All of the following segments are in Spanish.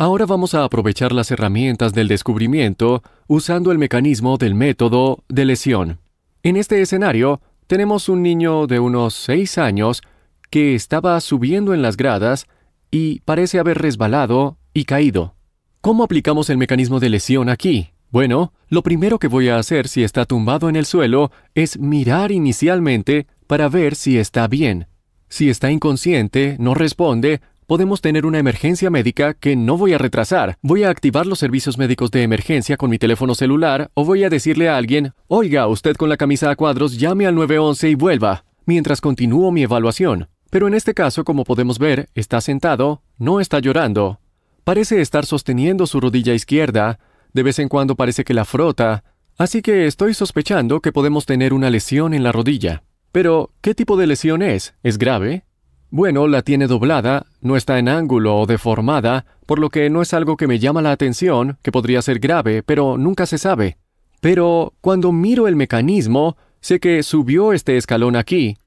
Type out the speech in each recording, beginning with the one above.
Ahora vamos a aprovechar las herramientas del descubrimiento usando el mecanismo del método de lesión. En este escenario, tenemos un niño de unos 6 años que estaba subiendo en las gradas y parece haber resbalado y caído. ¿Cómo aplicamos el mecanismo de lesión aquí? Bueno, lo primero que voy a hacer si está tumbado en el suelo es mirar inicialmente para ver si está bien. Si está inconsciente, no responde, podemos tener una emergencia médica que no voy a retrasar. Voy a activar los servicios médicos de emergencia con mi teléfono celular o voy a decirle a alguien, oiga, usted con la camisa a cuadros, llame al 911 y vuelva, mientras continúo mi evaluación. Pero en este caso, como podemos ver, está sentado, no está llorando. Parece estar sosteniendo su rodilla izquierda, de vez en cuando parece que la frota, así que estoy sospechando que podemos tener una lesión en la rodilla. Pero, ¿qué tipo de lesión es? ¿Es grave? Bueno, la tiene doblada, no está en ángulo o deformada, por lo que no es algo que me llama la atención, que podría ser grave, pero nunca se sabe. Pero cuando miro el mecanismo, sé que subió este escalón aquí.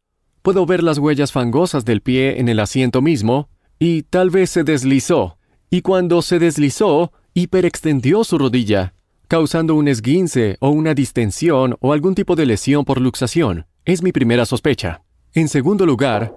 Puedo ver las huellas fangosas del pie en el asiento mismo, y tal vez se deslizó. Y cuando se deslizó, hiperextendió su rodilla, causando un esguince o una distensión o algún tipo de lesión por luxación. Es mi primera sospecha. En segundo lugar,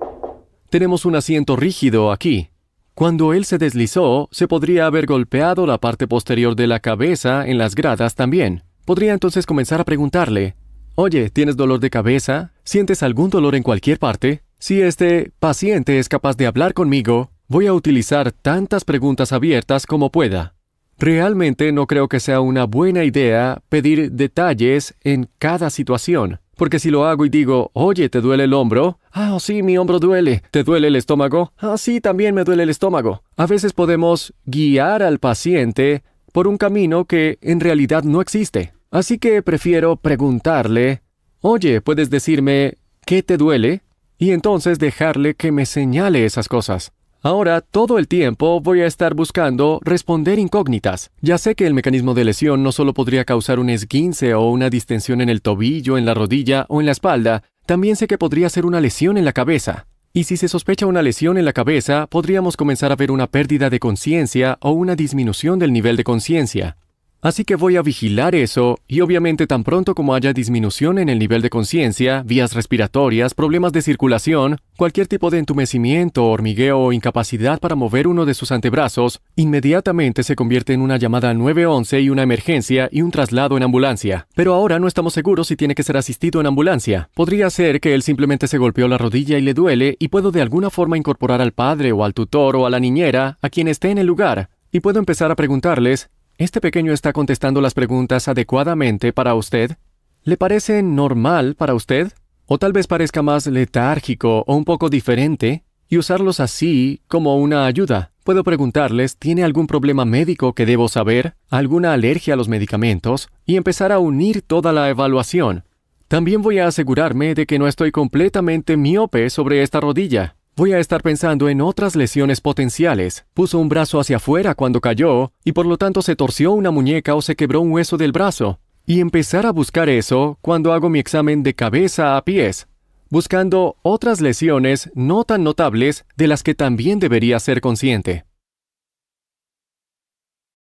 tenemos un asiento rígido aquí. Cuando él se deslizó, se podría haber golpeado la parte posterior de la cabeza en las gradas también. Podría entonces comenzar a preguntarle, Oye, ¿tienes dolor de cabeza? ¿Sientes algún dolor en cualquier parte? Si este paciente es capaz de hablar conmigo, voy a utilizar tantas preguntas abiertas como pueda. Realmente no creo que sea una buena idea pedir detalles en cada situación. Porque si lo hago y digo, oye, ¿te duele el hombro? Ah, sí, mi hombro duele. ¿Te duele el estómago? Ah, sí, también me duele el estómago. A veces podemos guiar al paciente por un camino que en realidad no existe. Así que prefiero preguntarle, oye, ¿puedes decirme qué te duele? Y entonces dejarle que me señale esas cosas. Ahora todo el tiempo voy a estar buscando responder incógnitas. Ya sé que el mecanismo de lesión no solo podría causar un esguince o una distensión en el tobillo, en la rodilla o en la espalda, también sé que podría ser una lesión en la cabeza. Y si se sospecha una lesión en la cabeza, podríamos comenzar a ver una pérdida de conciencia o una disminución del nivel de conciencia. Así que voy a vigilar eso y obviamente tan pronto como haya disminución en el nivel de conciencia, vías respiratorias, problemas de circulación, cualquier tipo de entumecimiento, hormigueo o incapacidad para mover uno de sus antebrazos, inmediatamente se convierte en una llamada 911 y una emergencia y un traslado en ambulancia. Pero ahora no estamos seguros si tiene que ser asistido en ambulancia. Podría ser que él simplemente se golpeó la rodilla y le duele y puedo de alguna forma incorporar al padre o al tutor o a la niñera, a quien esté en el lugar. Y puedo empezar a preguntarles, ¿Este pequeño está contestando las preguntas adecuadamente para usted? ¿Le parece normal para usted? ¿O tal vez parezca más letárgico o un poco diferente? Y usarlos así como una ayuda. Puedo preguntarles, ¿tiene algún problema médico que debo saber? ¿Alguna alergia a los medicamentos? Y empezar a unir toda la evaluación. También voy a asegurarme de que no estoy completamente miope sobre esta rodilla. Voy a estar pensando en otras lesiones potenciales. Puso un brazo hacia afuera cuando cayó y por lo tanto se torció una muñeca o se quebró un hueso del brazo. Y empezar a buscar eso cuando hago mi examen de cabeza a pies, buscando otras lesiones no tan notables de las que también debería ser consciente.